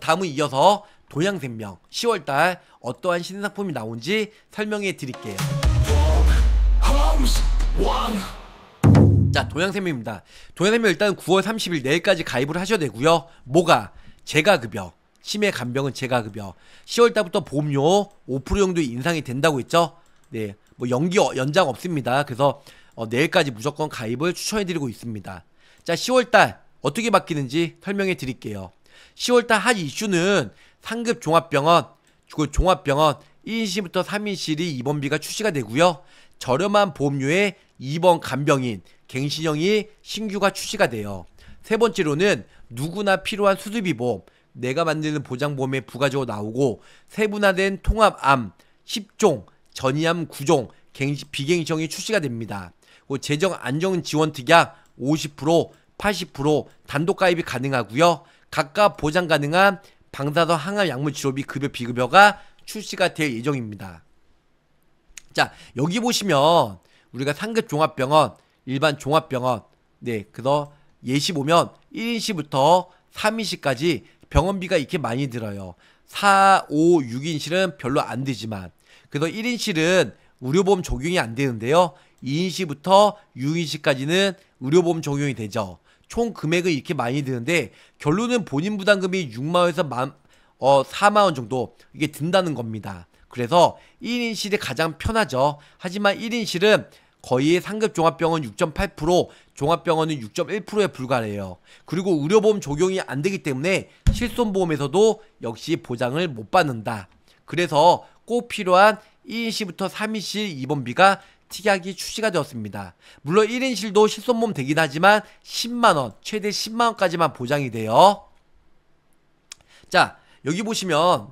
다음은 이어서 도양생명 10월달 어떠한 신상품이 나온지 설명해 드릴게요 자 도양생명입니다 도양생명 일단 9월 30일 내일까지 가입을 하셔야 되고요 뭐가? 재가급여 치매 간병은 재가급여 10월달부터 보험료 5% 정도 인상이 된다고 했죠 네뭐 연기 연장 없습니다 그래서 어, 내일까지 무조건 가입을 추천해 드리고 있습니다 자 10월달 어떻게 바뀌는지 설명해 드릴게요 10월달 핫 이슈는 상급 종합병원, 그 종합병원 1인실부터 3인실이 입원비가 출시가 되고요. 저렴한 보험료에 입원 간병인, 갱신형이 신규가 출시가 돼요. 세 번째로는 누구나 필요한 수술비 보험, 내가 만드는 보장보험에 부가적으로 나오고 세분화된 통합암 10종, 전이암 9종, 갱신, 비갱신형이 출시가 됩니다. 그 재정 안정 지원 특약 50%, 80% 단독 가입이 가능하고요. 각각 보장 가능한 방사선 항암 약물 치료비 급여 비급여가 출시가 될 예정입니다. 자, 여기 보시면 우리가 상급 종합병원, 일반 종합병원, 네, 그래서 예시 보면 1인실부터 3인실까지 병원비가 이렇게 많이 들어요. 4, 5, 6인실은 별로 안 되지만 그래서 1인실은 의료보험 적용이 안 되는데요. 2인실부터 6인실까지는 의료보험 적용이 되죠. 총 금액은 이렇게 많이 드는데 결론은 본인 부담금이 6만원에서 만, 어, 4만원 정도 이게 든다는 겁니다. 그래서 1인실이 가장 편하죠. 하지만 1인실은 거의 상급 종합병원 6.8%, 종합병원은 6.1%에 불과해요. 그리고 의료보험 적용이 안 되기 때문에 실손보험에서도 역시 보장을 못 받는다. 그래서 꼭 필요한 1인실부터 3인실 입원비가 특약이 출시가 되었습니다. 물론 1인실도 실손보험 되긴 하지만 10만원, 최대 10만원까지만 보장이 돼요. 자, 여기 보시면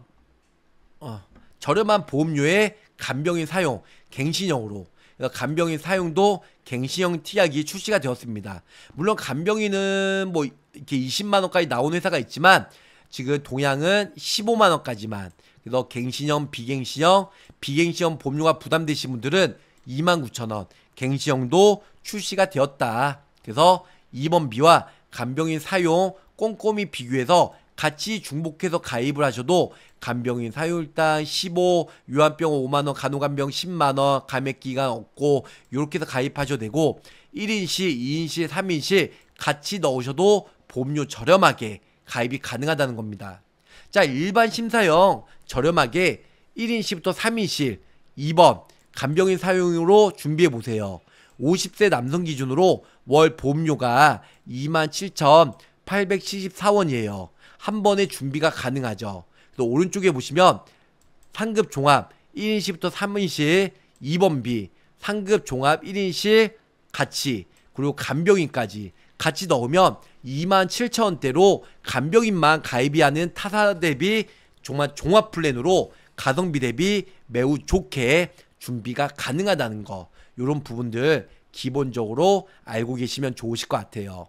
어, 저렴한 보험료에 간병인 사용, 갱신형으로 그러니까 간병인 사용도 갱신형 티약이 출시가 되었습니다. 물론 간병인은 뭐 이렇게 20만 원까지 나온 회사가 있지만 지금 동양은 15만 원까지만 그래서 갱신형, 비갱신형, 비갱신형 보험료가 부담되신 분들은 29,000원 갱신형도 출시가 되었다. 그래서 입원비와 간병인 사용 꼼꼼히 비교해서 같이 중복해서 가입을 하셔도 간병인 사유일당 15, 유한병원 5만원, 간호간병 10만원, 감액기간 없고 이렇게 해서 가입하셔도 되고 1인실, 2인실, 3인실 같이 넣으셔도 보험료 저렴하게 가입이 가능하다는 겁니다. 자 일반 심사형 저렴하게 1인실부터 3인실 2번 간병인 사용으로 준비해 보세요. 50세 남성 기준으로 월 보험료가 27,874원이에요. 한 번에 준비가 가능하죠. 그래서 오른쪽에 보시면 상급 종합 1인실부터 3인실 2번비 상급 종합 1인실 같이 그리고 간병인까지 같이 넣으면 27,000원대로 간병인만 가입이 하는 타사 대비 종합 플랜으로 가성비 대비 매우 좋게 준비가 가능하다는 거 이런 부분들 기본적으로 알고 계시면 좋으실 것 같아요.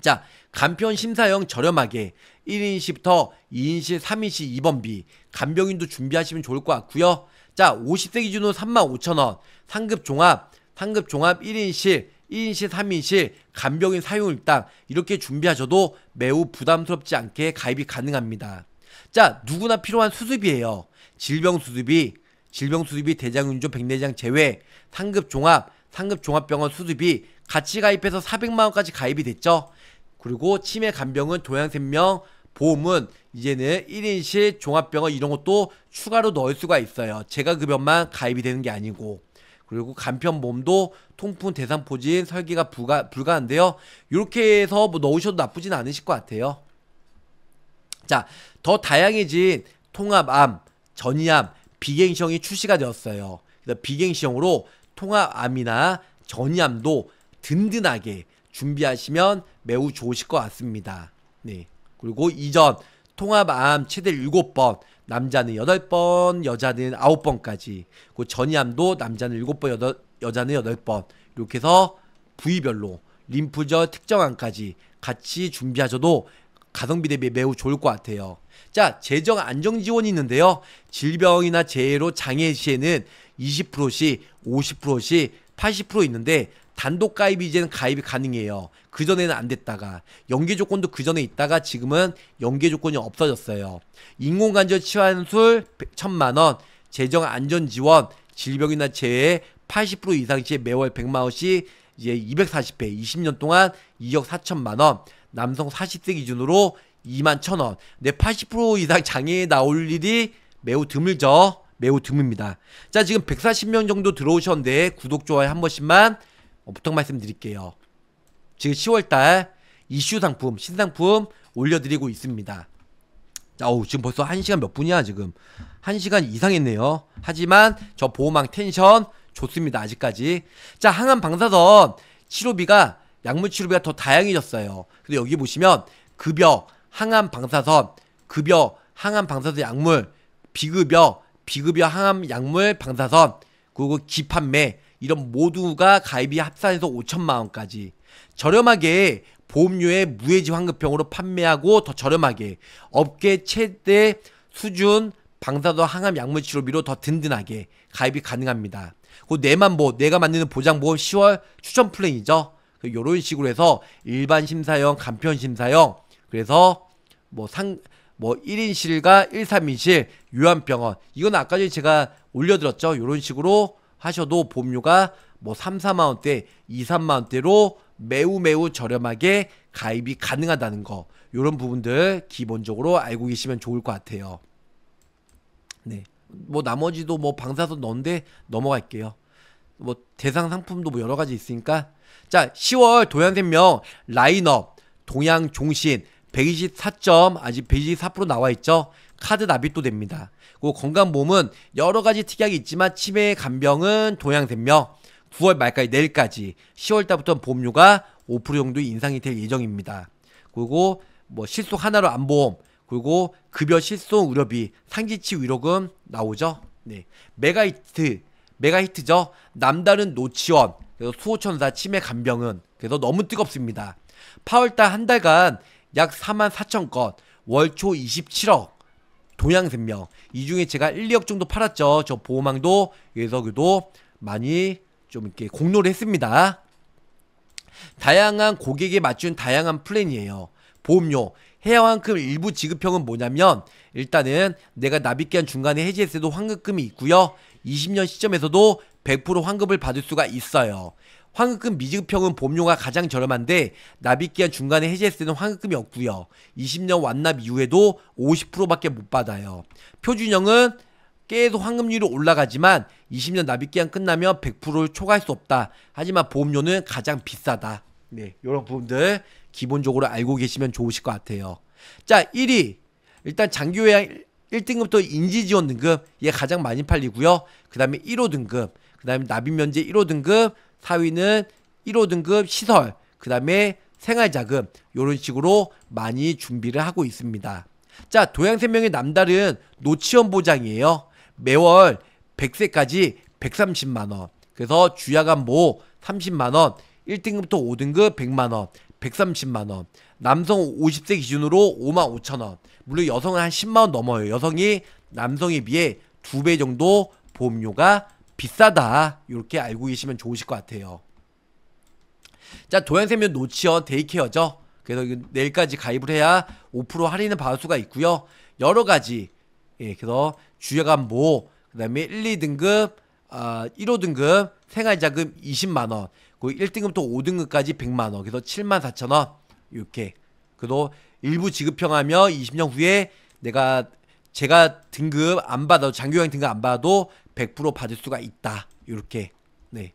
자, 간편 심사형 저렴하게 1인시부터 2인시, 3인시, 2번비 간병인도 준비하시면 좋을 것 같고요. 자, 50세 기준으로 35,000원 상급 종합, 상급 종합 1인실 1인실, 3인실, 간병인 사용일당 이렇게 준비하셔도 매우 부담스럽지 않게 가입이 가능합니다. 자, 누구나 필요한 수습이에요. 질병 수습이 질병 수습이 대장윤조 백내장 제외, 상급 종합, 상급 종합병원 수습이 같이 가입해서 400만 원까지 가입이 됐죠. 그리고 치매 간병은 동양생명, 보험은 이제는 1인실 종합병원 이런 것도 추가로 넣을 수가 있어요. 제가급여만 가입이 되는 게 아니고. 그리고 간편보험도 통풍 대상포진 설계가 불가, 불가한데요. 이렇게 해서 뭐 넣으셔도 나쁘진 않으실 것 같아요. 자, 더 다양해진 통합암, 전이암, 비갱시형이 출시가 되었어요. 그래서 비행 시험으로 통합암이나 전이암도 든든하게 준비하시면 매우 좋으실 것 같습니다. 네. 그리고 이전 통합암 최대 7번, 남자는 8번, 여자는 9번까지. 그 전이암도 남자는 7번, 여 여자는 8번. 이렇게 해서 부위별로 림프절 특정암까지 같이 준비하셔도 가성비 대비 매우 좋을 것 같아요. 자, 재정 안정 지원이 있는데요. 질병이나 재해로 장애 시에는 20%씩, 50%씩, 80% 있는데 단독 가입이 이제는 가입이 가능해요. 그전에는 안 됐다가 연계 조건도 그전에 있다가 지금은 연계 조건이 없어졌어요. 인공관절 치환술 1천만 원, 재정 안전 지원, 질병이나 재해 80% 이상시에 매월 100만 원씩 이제 2 4 0배 20년 동안 2억 4천만 원, 남성 40세 기준으로 2만 1천원. 내 80% 이상 장애에 나올 일이 매우 드물죠. 매우 드뭅니다. 자, 지금 140명 정도 들어오셨는데 구독, 좋아요 한 번씩만 어, 부탁 말씀드릴게요. 지금 10월달 이슈 상품, 신상품 올려드리고 있습니다. 자, 어우, 지금 벌써 1시간 몇 분이야, 지금. 1시간 이상 했네요. 하지만 저 보호망 텐션 좋습니다, 아직까지. 자, 항암 방사선 치료비가 약물치료비가 더 다양해졌어요. 근데 여기 보시면 급여, 항암 방사선, 급여, 항암 방사선 약물, 비급여, 비급여 항암 약물 방사선, 그리고 기판매 이런 모두가 가입이 합산해서 5천만 원까지 저렴하게 보험료에 무해지 환급형으로 판매하고 더 저렴하게 업계 최대 수준 방사선 항암 약물 치료비로 더 든든하게 가입이 가능합니다. 그 내만보 내가 만드는 보장보험 10월 추천 플랜이죠. 그 요런 식으로 해서 일반 심사형, 간편 심사형. 그래서 뭐 상, 뭐 1인실과 1, 3인실, 요한병원. 이건 아까 전에 제가 올려드렸죠. 요런 식으로 하셔도 보험료가 뭐 3, 4만원대, 2, 3만원대로 매우 매우 저렴하게 가입이 가능하다는 거. 요런 부분들 기본적으로 알고 계시면 좋을 것 같아요. 네. 뭐 나머지도 뭐 방사선 넣는데 넘어갈게요. 뭐 대상 상품도 뭐 여러 가지 있으니까 자, 10월 동양생명 라인업 동양종신 124점 아직 124% 나와 있죠. 카드 납입도 됩니다. 그고 건강보험은 여러 가지 특약이 있지만 치매 간병은 동양생명 9월 말까지 내일까지 10월 달부터 보험료가 5% 정도 인상이 될 예정입니다. 그리고 뭐 실속 하나로 안보험 그리고 급여 실손 의료비 상기치 위로금 나오죠. 네 메가히트 메가히트죠. 남다른 노치원 그래서 수호천사 치매 간병은 그래서 너무 뜨겁습니다. 8월달한 달간 약 4만 4천 건, 월초 27억, 동양생명. 이 중에 제가 1, 2억 정도 팔았죠. 저 보호망도 예석에도 많이 좀 이렇게 공로를 했습니다. 다양한 고객에 맞춘 다양한 플랜이에요. 보험료 해양환급 일부 지급형은 뭐냐면 일단은 내가 납입기한 중간에 해지했어도 환급금이 있고요. 20년 시점에서도 100% 환급을 받을 수가 있어요. 환급금 미지급형은 보험료가 가장 저렴한데 납입기한 중간에 해지했을 때는 환급금이 없고요. 20년 완납 이후에도 50%밖에 못 받아요. 표준형은 계속 환급률이 올라가지만 20년 납입기한 끝나면 100%를 초과할 수 없다. 하지만 보험료는 가장 비싸다. 네, 이런 부분들 기본적으로 알고 계시면 좋으실 것 같아요. 자, 1위. 일단 장기요양 1등급부터 인지지원 등급 얘 가장 많이 팔리고요. 그 다음에 1호 등급, 그 다음에 납입면제 1호 등급, 4위는 1호 등급 시설, 그 다음에 생활자금 이런 식으로 많이 준비를 하고 있습니다. 자, 도양생명의 남달은 노치원 보장이에요. 매월 100세까지 130만원. 그래서 주야간 모 뭐 30만원, 1등급부터 5등급 100만원, 130만원, 남성 50세 기준으로 5만 5천원, 물론 여성은 한 10만원 넘어요. 여성이 남성에 비해 2배 정도 보험료가 비싸다. 이렇게 알고 계시면 좋으실 것 같아요. 자, 도양세면 노치어 데이케어죠. 그래서 내일까지 가입을 해야 5% 할인을 받을 수가 있고요. 여러 가지. 예, 그래서 주야간 보그 다음에 1, 2등급, 아, 1, 호등급 생활자금 20만원, 그 1등급부터 5등급까지 100만 원, 그래서 7만 4천 원 이렇게. 그래도 일부 지급형하며 20년 후에 내가 제가 등급 안 받아도 장교형 등급 안 받아도 100% 받을 수가 있다. 이렇게. 네.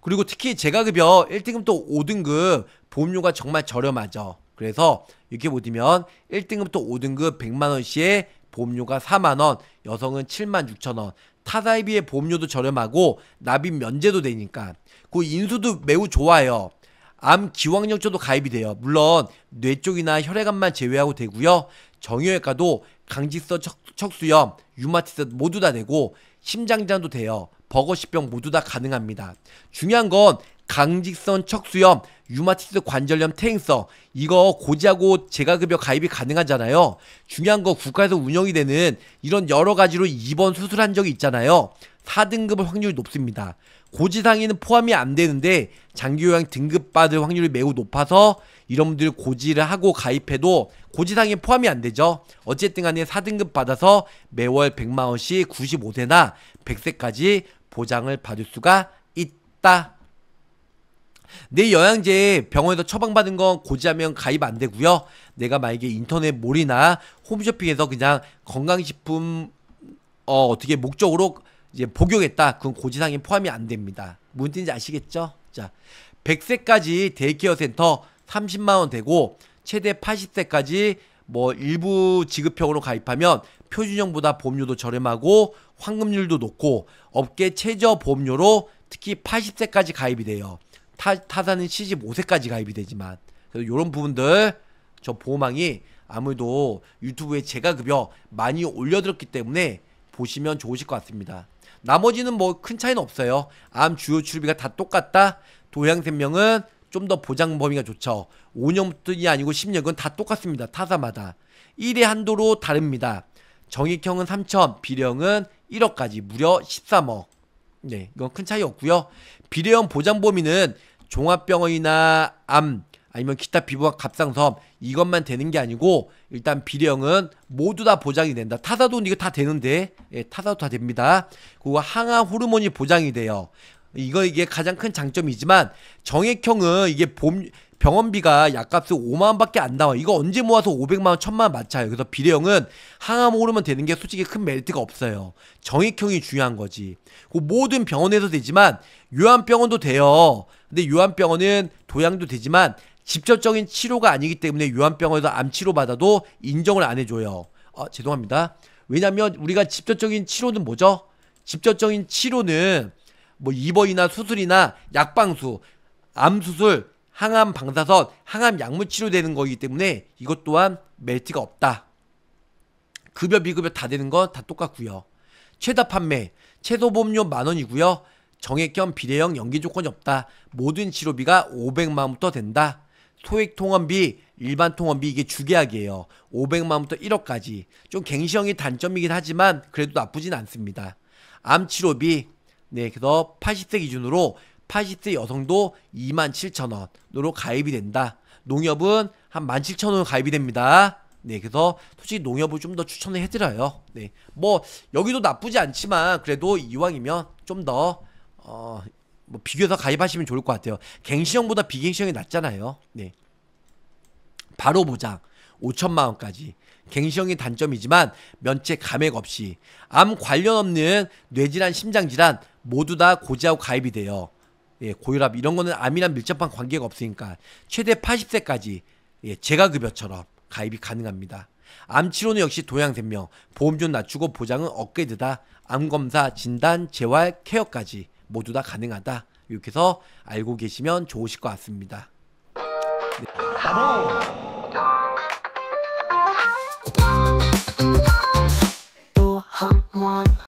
그리고 특히 제가 급여 1등급부터 5등급 보험료가 정말 저렴하죠. 그래서 이렇게 보시면 1등급부터 5등급 100만원 시에 보험료가 4만원, 여성은 7만 6천원, 타사에 비해 보험료도 저렴하고 납입 면제도 되니까 그 인수도 매우 좋아요. 암기왕력조도 가입이 돼요. 물론 뇌 쪽이나 혈액암만 제외하고 되고요. 정형외과도 강직성 척, 수염 유마티스 모두 다 되고 심장장도 돼요. 버거시병 모두 다 가능합니다. 중요한 건 강직선 척수염, 유마티스 관절염 퇴행성 이거 고지하고 재가급여 가입이 가능하잖아요. 중요한 거 국가에서 운영이 되는 이런 여러 가지로 입원 수술한 적이 있잖아요. 4등급을 확률이 높습니다. 고지 상에는 포함이 안 되는데 장기요양 등급 받을 확률이 매우 높아서 이런 분들 고지를 하고 가입해도 고지 상에 포함이 안 되죠. 어쨌든 간에 4등급 받아서 매월 100만 원씩 95세나 100세까지 보장을 받을 수가 있다. 내 영양제 병원에서 처방받은 건 고지하면 가입 안 되고요. 내가 만약에 인터넷 몰이나 홈쇼핑에서 그냥 건강식품 어, 어떻게 목적으로 이제 복용했다. 그건 고지상에 포함이 안 됩니다. 무슨 뜻인지 아시겠죠? 자, 100세까지 데이케어 센터 30만원 되고 최대 80세까지 뭐 일부 지급형으로 가입하면 표준형보다 보험료도 저렴하고 환급률도 높고 업계 최저 보험료로 특히 80세까지 가입이 돼요. 타, 타자는 시즌 5세까지 가입이 되지만 그래서 이런 부분들 저 보호망이 아무래도 유튜브에 제가 급여 많이 올려드렸기 때문에 보시면 좋으실 것 같습니다. 나머지는 뭐 큰 차이는 없어요. 암 주요 출비가 다 똑같다. 도양생명은 좀 더 보장 범위가 좋죠. 5년부이 아니고 10년은 다 똑같습니다. 타사마다. 1의 한도로 다릅니다. 정익형은 3천, 비령은 1억까지 무려 13억. 네, 이건 큰 차이 없고요. 비례형 보장 범위는 종합병원이나 암 아니면 기타 피부과 갑상선 이것만 되는 게 아니고 일단 비례형은 모두 다 보장이 된다. 타사도 이거 다 되는데 예, 타사도 다 됩니다. 그리고 항아 호르몬이 보장이 돼요. 이거 이게 가장 큰 장점이지만 정액형은 이게 봄 병원비가 약값이 5만원밖에 안 나와 이거 언제 모아서 500만원 1000만원 맞춰요 그래서 비례형은 항암 오르면 되는 게 솔직히 큰 메리트가 없어요 정액형이 중요한 거지 그 모든 병원에서 되지만 요한병원도 돼요 근데 요한병원은 도양도 되지만 직접적인 치료가 아니기 때문에 요한병원에서 암치료 받아도 인정을 안 해줘요 어, 죄송합니다 왜냐면 우리가 직접적인 치료는 뭐죠? 직접적인 치료는 뭐 입원이나 수술이나 약방수 암수술 항암 방사선, 항암 약물 치료되는 거기 때문에 이것 또한 멜트가 없다. 급여 비급여 다 되는 건 다 똑같고요. 최다 판매, 최소 보험료 만 원이고요. 정액 겸 비례형 연기 조건이 없다. 모든 치료비가 500만원부터 된다. 소액 통원비, 일반 통원비 이게 주계약이에요. 500만원부터 1억까지. 좀 갱신형이 단점이긴 하지만 그래도 나쁘진 않습니다. 암 치료비, 네, 그래서 80세 기준으로 80대 여성도 27,000원으로 가입이 된다. 농협은 한 17,000원 가입이 됩니다. 네, 그래서 솔직히 농협을 좀 더 추천을 해드려요. 네, 뭐 여기도 나쁘지 않지만 그래도 이왕이면 좀 더 어, 뭐 비교해서 가입하시면 좋을 것 같아요. 갱신형보다 비갱신형이 낫잖아요. 네, 바로 보장 5천만 원까지. 갱신형이 단점이지만 면책 감액 없이 암 관련 없는 뇌질환, 심장질환 모두 다 고지하고 가입이 돼요. 예, 고혈압 이런 거는 암이랑 밀접한 관계가 없으니까 최대 80세까지 예, 제가 급여처럼 가입이 가능합니다. 암 치료는 역시 동양생명, 보험료 낮추고 보장은 업그레이드다. 암 검사, 진단, 재활, 케어까지 모두 다 가능하다. 이렇게 해서 알고 계시면 좋으실 것 같습니다. 네. 아